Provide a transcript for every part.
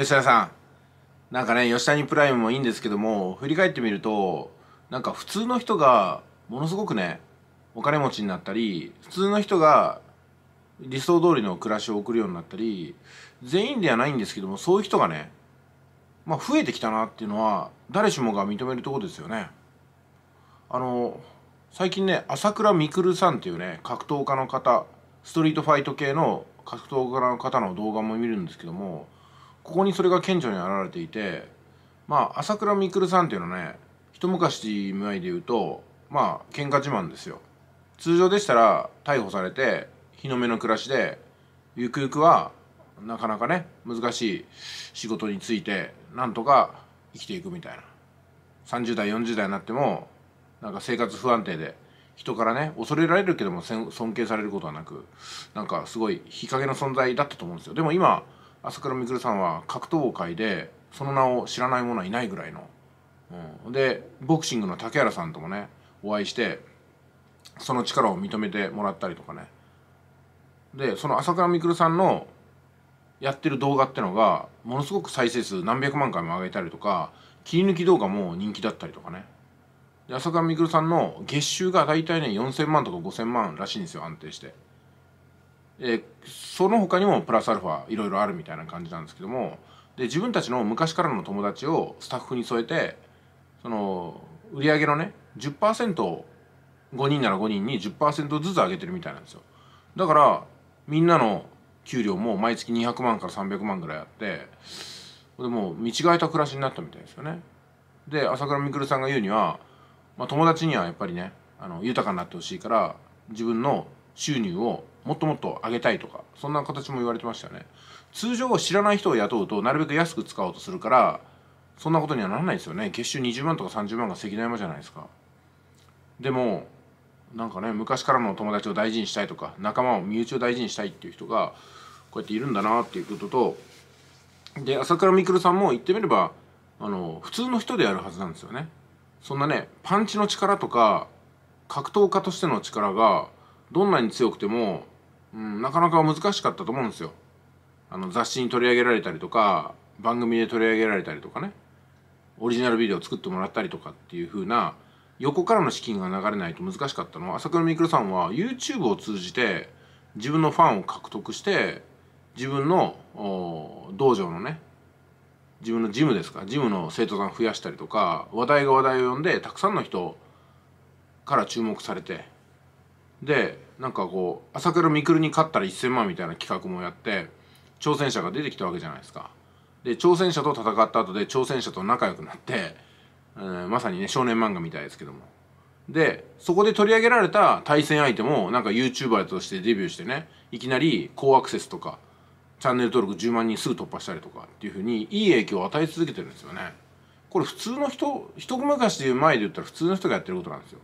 吉田さんなんかね吉谷プライムもいいんですけども振り返ってみるとなんか普通の人がものすごくねお金持ちになったり普通の人が理想通りの暮らしを送るようになったり全員ではないんですけどもそういう人がねまあ増えてきたなっていうのは誰しもが認めるとこですよね。あの最近ね朝倉未来さんっていうね格闘家の方ストリートファイト系の格闘家の方の動画も見るんですけどもここにそれが顕著に現れていてまあ朝倉未来さんっていうのはね一昔前で言うとまあ喧嘩自慢ですよ通常でしたら逮捕されて日の目の暮らしでゆくゆくはなかなかね難しい仕事についてなんとか生きていくみたいな30代40代になってもなんか生活不安定で人からね恐れられるけども尊敬されることはなくなんかすごい日陰の存在だったと思うんですよでも今朝倉未来さんは格闘界でその名を知らない者はいないぐらいの、うん、でボクシングの竹原さんともねお会いしてその力を認めてもらったりとかねでその朝倉未来さんのやってる動画ってのがものすごく再生数何百万回も上げたりとか切り抜き動画も人気だったりとかねで朝倉未来さんの月収が大体ね4000万とか5000万らしいんですよ安定して。えその他にもプラスアルファいろいろあるみたいな感じなんですけどもで自分たちの昔からの友達をスタッフに添えてその売り上げのね 10%5 人なら5人に10%ずつ上げてるみたいなんですよだからみんなの給料も毎月200万から300万ぐらいあってでも見違えた暮らしになったみたいですよねで朝倉未来さんが言うには、まあ、友達にはやっぱりねあの豊かになってほしいから自分の収入をもっともっと上げたいとかそんな形も言われてましたよね通常知らない人を雇うとなるべく安く使おうとするからそんなことにはならないですよね月収20万とか30万が関の山じゃないですかでもなんかね昔からの友達を大事にしたいとか仲間を身内を大事にしたいっていう人がこうやっているんだなっていうこととで朝倉未来さんも言ってみればあの普通の人であるはずなんですよねそんなねパンチの力とか格闘家としての力がどんなに強くてもうん、なかなか難しかったと思うんですよあの雑誌に取り上げられたりとか番組で取り上げられたりとかねオリジナルビデオを作ってもらったりとかっていう風な横からの資金が流れないと難しかったのは朝倉未来さんは YouTube を通じて自分のファンを獲得して自分の道場のね自分のジムですかジムの生徒さん増やしたりとか話題が話題を呼んでたくさんの人から注目されてでなんかこう朝倉未来に勝ったら1,000万みたいな企画もやって挑戦者が出てきたわけじゃないですか。で挑戦者と戦った後で挑戦者と仲良くなって、えー、まさにね少年漫画みたいですけども。でそこで取り上げられた対戦相手もなんか YouTuber としてデビューしてねいきなり高アクセスとかチャンネル登録10万人すぐ突破したりとかっていうふうにいい影響を与え続けてるんですよね。これ普通の人一ごまかしで前で言ったら普通の人がやってることなんですよ。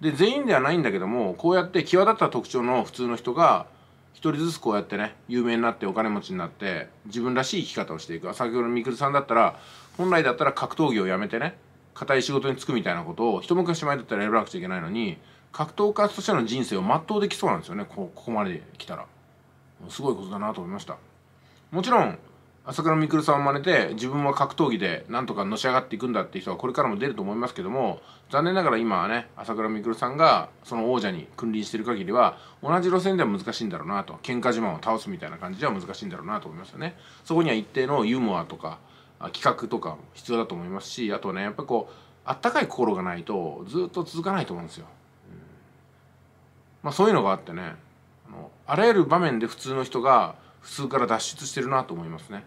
で全員ではないんだけどもこうやって際立った特徴の普通の人が1人ずつこうやってね有名になってお金持ちになって自分らしい生き方をしていく先ほどみくるさんだったら本来だったら格闘技をやめてね固い仕事に就くみたいなことを一昔前だったら選ばなくちゃいけないのに格闘家としての人生を全うできそうなんですよねここまで来たらすごいことだなと思いましたもちろん朝倉未来さんを真似て自分は格闘技でなんとかのし上がっていくんだっていう人はこれからも出ると思いますけども残念ながら今はね朝倉未来さんがその王者に君臨している限りは同じ路線では難しいんだろうなと喧嘩自慢を倒すみたいな感じでは難しいんだろうなと思いますよねそこには一定のユーモアとか企画とか必要だと思いますしあとねやっぱりこうあったかい心がないとずっと続かないと思うんですよ、うん、まあそういうのがあってねあのあらゆる場面で普通の人が普通から脱出してるなと思いますね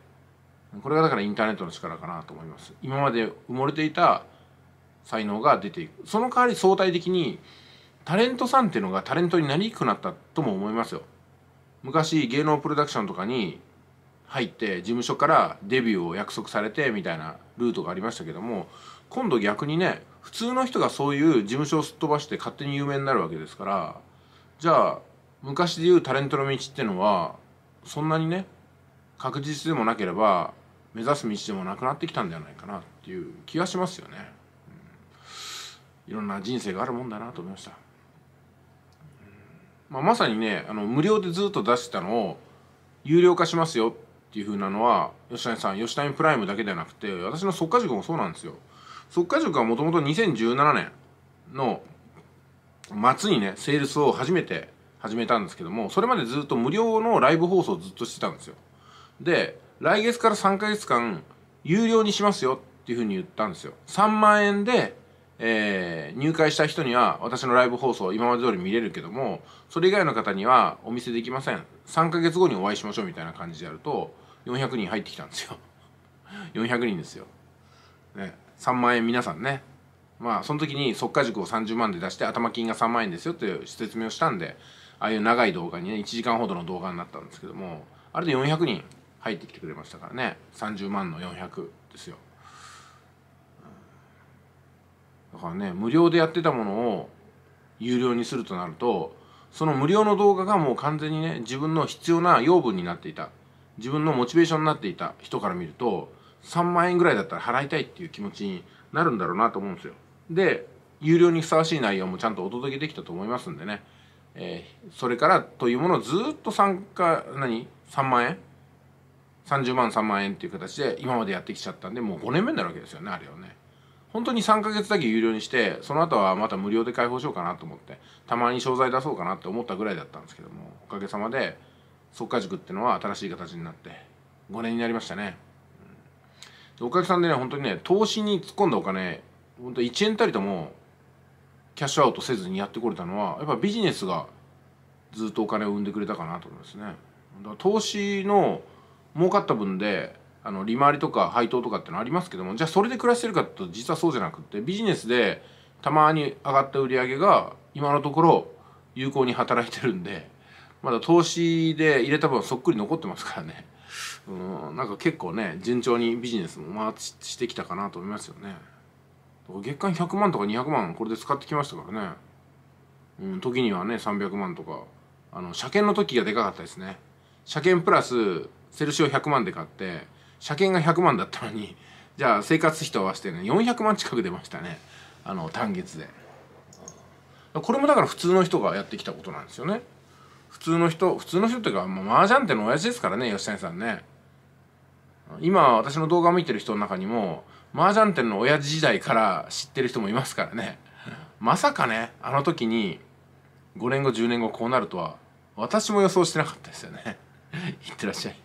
これがだからインターネットの力かなと思います今まで埋もれていた才能が出ていくその代わり相対的にタレントさんっていうのがタレントになりにくくなったとも思いますよ昔芸能プロダクションとかに入って事務所からデビューを約束されてみたいなルートがありましたけども今度逆にね普通の人がそういう事務所をすっ飛ばして勝手に有名になるわけですからじゃあ昔で言うタレントの道っていうのはそんなにね確実でもなければ目指す道でもなくなってきたんじゃないかなっていう気がしますよね、うん、いろんな人生があるもんだなと思いました、まあ、まさにねあの無料でずっと出してたのを有料化しますよっていうふうなのは吉谷さん吉谷プライムだけではなくて私の速化塾もそうなんですよ速化塾はもともと2017年の末にねセールスを初めて始めたんですけどもそれまでずっと無料のライブ放送をずっとしてたんですよで来月から3ヶ月間有料にしますよっていうふうに言ったんですよ3万円で、えー、入会した人には私のライブ放送今まで通り見れるけどもそれ以外の方にはお見せできません3ヶ月後にお会いしましょうみたいな感じでやると400人入ってきたんですよ400 人ですよ、ね、3万円皆さんねまあその時に即価塾を30万で出して頭金が3万円ですよっていう説明をしたんでああいう長い動画にね1時間ほどの動画になったんですけどもあれで400人入ってきてくれましたからね30万の400ですよだからね無料でやってたものを有料にするとなるとその無料の動画がもう完全にね自分の必要な養分になっていた自分のモチベーションになっていた人から見ると3万円ぐらいだったら払いたいっていう気持ちになるんだろうなと思うんですよで有料にふさわしい内容もちゃんとお届けできたと思いますんでねえー、それからというものをずっと参加何3万円30万3万円っていう形で今までやってきちゃったんでもう5年目になるわけですよねあれをね本当に3ヶ月だけ有料にしてその後はまた無料で開放しようかなと思ってたまに商材出そうかなって思ったぐらいだったんですけどもおかげさまで即価塾ってのは新しい形になって5年になりましたね、うん、おかげさんでね本当にね投資に突っ込んだお金本当1円たりともキャッシュアウトせずにやってこれたのはやっぱビジネスがずっとお金を生んでくれたかなと思いますね。投資の儲かった分であの利回りとか配当とかってのありますけどもじゃあそれで暮らしてるかと実はそうじゃなくってビジネスでたまに上がった売り上げが今のところ有効に働いてるんでまだ投資で入れた分そっくり残ってますからねうんなんか結構ね順調にビジネスも回してきたかなと思いますよね。月間100万とか200万これで使ってきましたからね、うん、時にはね300万とかあの車検の時がでかかったですね車検プラスセルシオ100万で買って車検が100万だったのに じゃあ生活費と合わせてね400万近く出ましたねあの単月でこれもだから普通の人がやってきたことなんですよね普通の人普通の人っていうか、まあ、麻雀っての親父ですからね吉谷さんね今私の動画を見てる人の中にも麻雀店の親父時代から知ってる人もいますからねまさかねあの時に5年後10年後こうなるとは私も予想してなかったですよねい ってらっしゃい